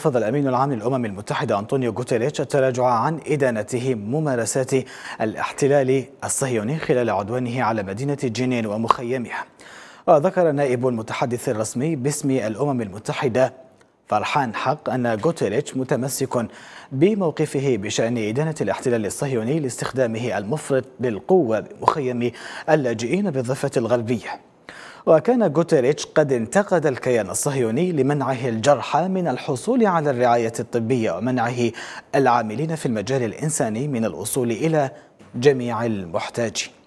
رفض الأمين العام للأمم المتحدة أنطونيو غوتيريش التراجع عن إدانته ممارسات الاحتلال الصهيوني خلال عدوانه على مدينة جنين ومخيمها وذكر نائب المتحدث الرسمي باسم الأمم المتحدة فرحان حق أن غوتيريش متمسك بموقفه بشأن إدانة الاحتلال الصهيوني لاستخدامه المفرط للقوة بمخيم اللاجئين بالضفة الغربية وكان جوتيريتش قد انتقد الكيان الصهيوني لمنعه الجرحى من الحصول على الرعاية الطبية ومنعه العاملين في المجال الإنساني من الوصول إلى جميع المحتاجين